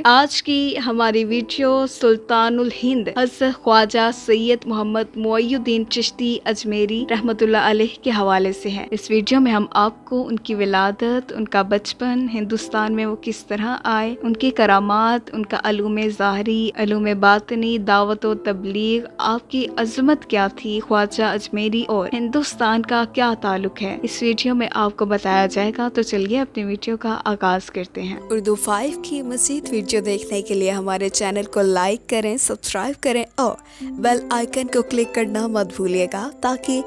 के आज की हमारी वीडियो सुल्तानुल हिंद हज ख्वाजा सैयद मोहम्मद मोयुद्दीन चिश्ती अजमेरी रहमतुल्ला अलह के हवाले से है इस वीडियो में हम आपको उनकी विलादत उनका बचपन हिंदुस्तान में वो किस तरह आए उनकी करामात उनका अलूम ज़ाहरी अलूम बातनी दावत व तबलीग आपकी अजमत क्या थी ख्वाजा अजमेरी और हिंदुस्तान का क्या ताल्लुक है इस वीडियो में आपको बताया जाएगा तो चलिए अपनी वीडियो का आगाज करते हैं उर्दू फाइव की मजीद वीडियो देखने के लिए हमारे चैनल को लाइक करें सब्सक्राइब करें और बेल आइकन को क्लिक करना मत भूलिएगा ताकि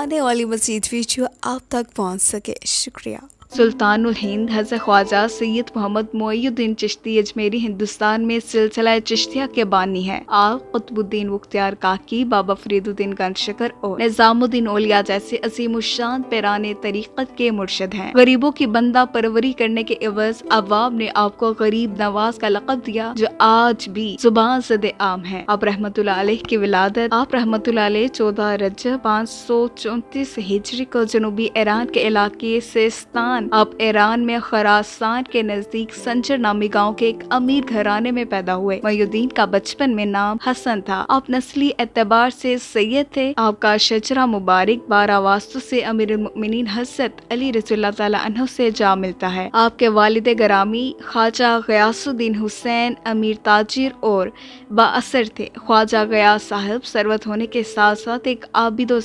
आने वाली मजीद वीडियो आप तक पहुंच सके शुक्रिया सुल्तान हिंद हज़र ख्वाजा सैयद मोहम्मद मोयुद्दीन चिश्ती अजमेरी हिंदुस्तान में सिलसिला चिश्तिया के बानी है आप कुतुबुद्दीन मुख्तियार काकी बाबा फरीदुद्दीन गनशकर और निज़ामुद्दीन ओलिया जैसे असीम शान पैराने तरीक़त के मुर्शद हैं गरीबों की बंदा परवरी करने के अवज अवाब ने आपको गरीब नवाज का लकब दिया जो आज भी जुबान सद आम है आप रहमत की विलादत आप रहमत चौदह रज पाँच सौ चौतीस हिजरी को जनूबी ईरान के इलाके सेस्तान खान अब ईरान में खरासान के नजदीक संजर नामी गाँव के एक अमीर घराने में पैदा हुए मयुद्दीन का बचपन में नाम हसन था आप नस्ली एतबार से सैयद थे आपका शचरा मुबारक बारह वास्तु से अमीर मिन हसरत अली रसुल्ला से जा मिलता है आपके वालद ग्रामी ख्वाजा गयासुद्दीन हुसैन अमीर ताजिर और बासर थे ख्वाजा गया साहब सरवत होने के साथ साथ एक आबिद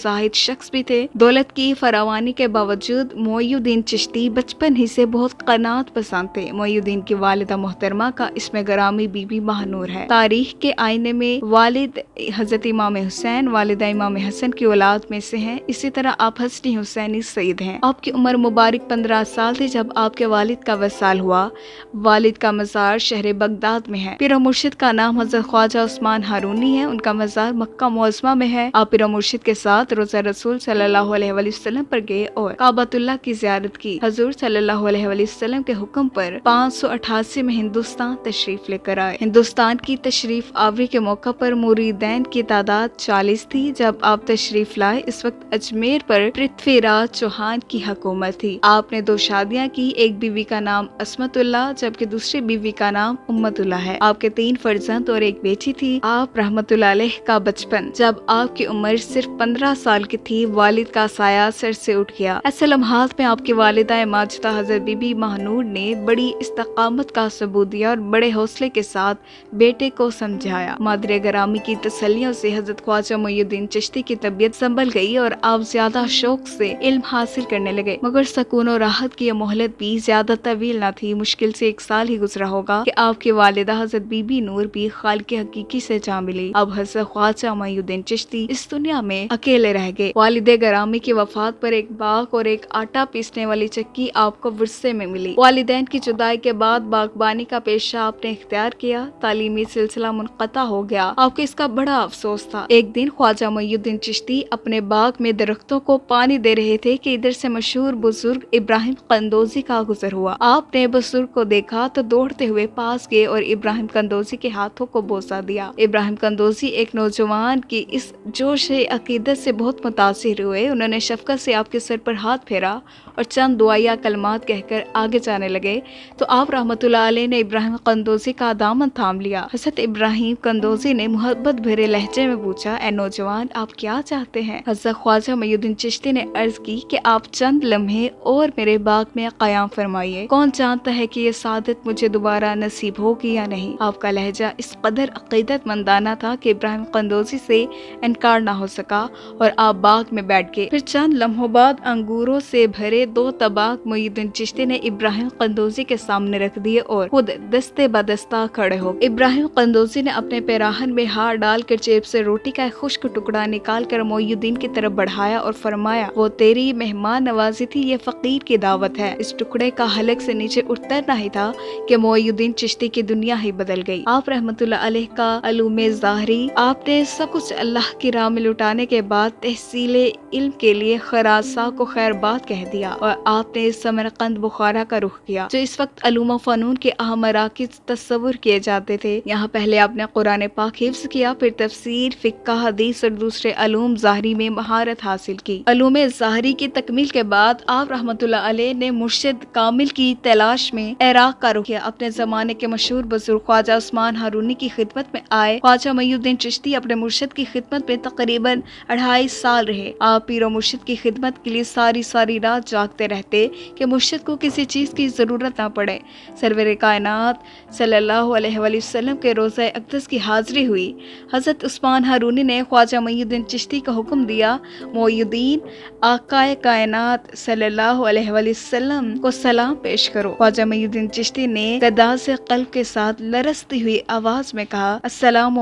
शख्स भी थे दौलत की फरावानी के बावजूद मोयुद्दीन चिश्ती दादी बचपन ही से बहुत कनात पसंद थे मोयुद्दीन की वालदा मोहतरमा का इसमें ग्रामी बीबी महानूर है तारीख के आईने में वालिद हजरत इमाम हुसैन वालदा इमाम हसन की औलाद में से हैं इसी तरह आप हसनी हुसैनी सईद हैं आपकी उम्र मुबारक पंद्रह साल थी जब आपके वालिद का वसाल हुआ वालिद का मज़ार शहर बगदाद में है पिरो मुर्शिद का नाम हजरत ख्वाजा उस्मान हारूनी है उनका मज़ार मक्का मौजमा में है आप पिरो मुर्शिद के साथ रोज़ा रसूल सल्लाम आरोप पर गए और काबतुल्ला की जियारत की हजूर सल्लल्लाहु अलैहि वसल्लम के हुक्म पर 588 में हिंदुस्तान तशरीफ लेकर आए हिंदुस्तान की तशरीफ आवरी के मौका पर मुरीदैन की तादाद 40 थी जब आप तशरीफ लाए इस वक्त अजमेर पर पृथ्वीराज चौहान की हकूमत थी आपने दो शादियां की एक बीवी का नाम असमतुल्ला जबकि दूसरी बीवी का नाम उम्मतुल्ला है आपके तीन फर्जंद और एक बेटी थी आप रहमतुल्ला का बचपन जब आपकी उम्र सिर्फ पंद्रह साल की थी वालिद का साया सर से उठ गया ऐसे लम्हात में आपके वालिदा माजदा हज़रत बीबी महानूर ने बड़ी इस्तकामत का सबूत दिया और बड़े हौसले के साथ बेटे को समझाया मादरे गरामी की तसलियों से हज़रत ख्वाजा मोयुद्दीन चश्ती की तबीयत संभल गई और आप ज्यादा शौक से इल्म हासिल करने लगे मगर सकून और राहत की यह मोहलत भी ज्यादा तवील न थी मुश्किल से एक साल ही गुजरा होगा की आपके वालदा हजरत बीबी नूर भी खाल के हकीकी से जा मिली अब हजरत ख्वाजा मयुद्दीन चश्ती इस दुनिया में अकेले रह गए वालदे गरामी की वफात पर एक बाघ और एक आटा पीसने वाली चक्की की आपको वरसे में मिली वालदेन की जुदाई के बाद बागबानी का पेशा आपने इख्तियार किया तालीमी सिलसिला मुनता हो गया आपको इसका बड़ा अफसोस था एक दिन ख्वाजा मयुद्दीन चिश्ती अपने बाग में दरख्तों को पानी दे रहे थे की इधर से मशहूर बुजुर्ग इब्राहिम कंदोजी का गुजर हुआ आपने बुजुर्ग को देखा तो दौड़ते हुए पास गए और इब्राहिम कंदोजी के हाथों को बोसा दिया इब्राहिम कंदोजी एक नौजवान की इस जोश अकीदत से बहुत मुतासर हुए उन्होंने शफकत से आपके सर पर हाथ फेरा और चंद दुआ दुआया कलमात कहकर आगे जाने लगे तो आप रहमत ने इब्राहिम कंदोजी का दामन थाम लिया हजरत इब्राहिम कंदोजी ने मोहब्बत भरे लहजे में पूछा ए नौजवान आप क्या चाहते हैं हजरत ख्वाजा मयुद्दीन चिश्ती ने अर्ज की कि आप चंद लम्हे और मेरे बाग में क्याम फरमाइए कौन जानता है की ये सादत मुझे दोबारा नसीब होगी या नहीं आपका लहजा इस कदर अकीदत मंदाना था की इब्राहिम कंदोजी से इनकार ना हो सका और आप बाग में बैठ गए फिर चंद लम्हों बाद अंगूरों से भरे दो तबाह इतफाक मोईदीन चिश्ती ने इब्राहिम कंदोजी के सामने रख दिए और खुद दस्ते बदस्ता खड़े हो इब्राहिम कंदोजी ने अपने पैराहन में हार डाल कर जेब से रोटी का एक खुश्क टुकड़ा निकाल कर मोयुद्दीन की तरफ बढ़ाया और फरमाया वो तेरी मेहमान नवाजी थी ये फकीर की दावत है इस टुकड़े का हलक से नीचे उतरना ही था कि मोयुद्दीन चिश्ती की दुनिया ही बदल गई आप रहमत का अलूम जाहरी आपने सब कुछ अल्लाह की राह में लुटाने के बाद तहसील इल्म के लिए खरासा को खैर बात कह दिया और आपने ने समरकंद बुखारा का रुख किया जो इस वक्त अलूमा फ़नून के अहम मराकज तस्वुर किए जाते थे यहाँ पहले आपने कुरान पाक हिफ्स किया फिर तफसर फ़िक्का हदीस और दूसरे अलूम जहरी में महारत हासिल की अलूम जहरी की तकमील के बाद आप रहमत ने मुर्शद कामिल की तलाश में इराक का रुख किया अपने ज़माने के मशहूर बुजुर्ग ख्वाजा उस्मान हारूनी की खिदमत में आए ख्वाजा मयुद्दीन चिश्ती अपने मुर्शद की खिदमत में तकरीबन अढ़ाई साल रहे आप पीरो मुर्शद की खिदमत के लिए सारी सारी रात जागते रहते कि मुर्शद को किसी चीज़ की ज़रूरत ना पड़े सरवर कायनत सल्लाम के रोज़ अकदस की हाज़िरी हुई हज़रत उस्मान हारूनी ने ख्वाजा मयुद्दीन चिश्ती का हुक्म दिया मोयुद्दीन आकाए कायनत सल्लाम को सलाम पेश करो ख्वाजा मयुद्दीन चिश्ती ने गदा से कल के साथ लरसती हुई आवाज़ में कहा असलम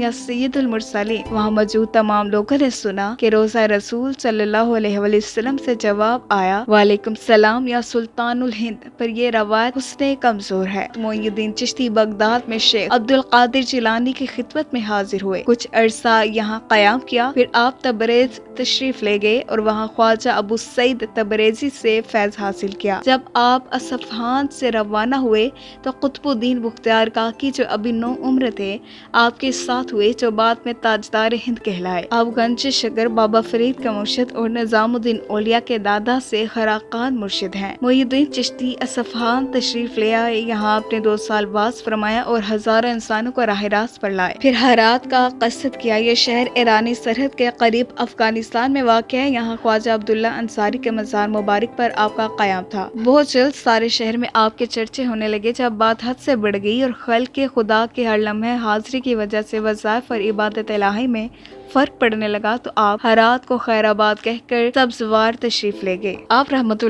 या सैदुलमरसली वहाँ मौजूद तमाम लोगों ने सुना कि रोज़ा रसूल सल्लाम ऐसी से जवाब आया वालेकुम सलाम या सुल्तानुल हिंद पर यह रवायत उसने कमजोर है मोयुद्दीन चिश्ती बगदाद में शेख अब्दुल कादिर जिलानी की खिदमत में हाजिर हुए कुछ अरसा यहाँ क्याम किया फिर आप तबरेज तशरीफ ले गए और वहाँ ख्वाजा अबू सईद तबरेजी से फैज हासिल किया जब आप असफहान से रवाना हुए तो कुतुबुद्दीन बुख्तियार काकी जो अभी नौ उम्र थे आपके साथ हुए जो बाद में ताजदार हिंद कहलाए आप गंज शकर बाबा फरीद का मुर्शद और निज़ामुद्दीन ओलिया के दादा से खरा शान मुर्शिद हैं मोहुद्दीन चिश्ती असफान तशरीफ ले आए यहाँ अपने दो साल बाद फरमाया और हजारों इंसानों को राह रास्त पर लाए फिर हरात का कसद किया यह शहर ईरानी सरहद के करीब अफगानिस्तान में वाक़ है यहाँ ख्वाजा अब्दुल्ला अंसारी के मज़ार मुबारक पर आपका क्याम था बहुत जल्द सारे शहर में आपके चर्चे होने लगे जब बात हद से बढ़ गई और खल के खुदा के हर लम्हे हाजिरी की वजह से वजायफ और इबादत लाही में फर्क पड़ने लगा तो आप हरात को खैराबाद कहकर सब्जवार तशरीफ ले गए आप रहमत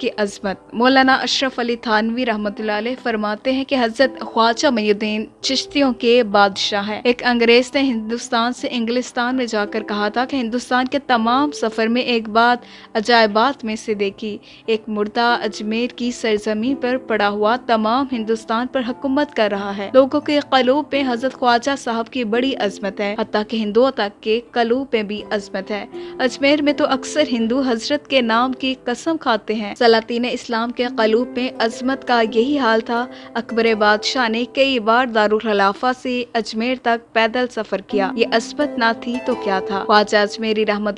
की अजमत मौलाना अशरफ अली थानवी रहमत फरमाते हैं की हजरत ख्वाजा मयुद्दीन चिश्तियों के बादशाह है एक अंग्रेज ने हिंदुस्तान से इंग्लिस्तान में जाकर कहा था कि हिंदुस्तान के तमाम सफर में एक बात अजायबात में से देखी एक मुर्दा अजमेर की सरजमीन पर पड़ा हुआ तमाम हिंदुस्तान पर हुकूमत कर रहा है लोगों के कलूब में हजरत ख्वाजा साहब की बड़ी अजमत है हती के हिंदुओं तक के कलू में भी अजमत है अजमेर में तो अक्सर हिंदू हजरत के नाम की कसम खाते हैं सलातीन इस्लाम के कलूब में अजमत का यही हाल था अकबर बादशाह ने कई बार दारुलखलाफा से अजमेर तक पैदल सफर किया ये अजमत ना थी तो क्या था ख्वाजा अजमेरी रहमत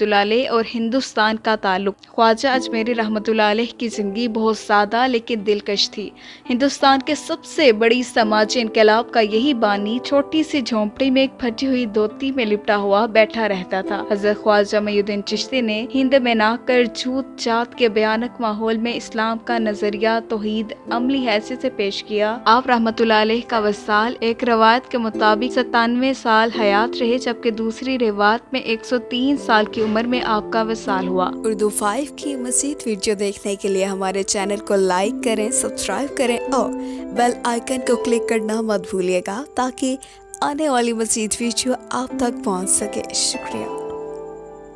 और हिंदुस्तान का ताल्लुक ख्वाजा अजमेरी रहमत की जिंदगी बहुत सादा लेकिन दिलकश थी हिंदुस्तान के सबसे बड़ी समाजी इनकलाब का यही बानी छोटी सी झोंपड़ी में एक फटी हुई धोती में लिपटा हुआ बैठा रहता था हजरत ख्वाजा मयुद्दीन चिश्ती ने हिंद में नाकर झूठ जात के भयानक माहौल में इस्लाम का नजरिया तोहद अमली हैसियत से पेश किया आप रहमत का वसाल एक रवायत के मुताबिक सतानवे साल हयात रहे जबकि दूसरी रिवायत में एक सौ तीन साल की उम्र में आपका वसाल हुआ उर्दू फाइव की मजीद वीडियो देखने के लिए हमारे चैनल को लाइक करें सब्सक्राइब करें और बेल आइकन को क्लिक करना मत भूलिएगा ताकि आने वाली मजीद वीडियो आप तक पहुंच सके शुक्रिया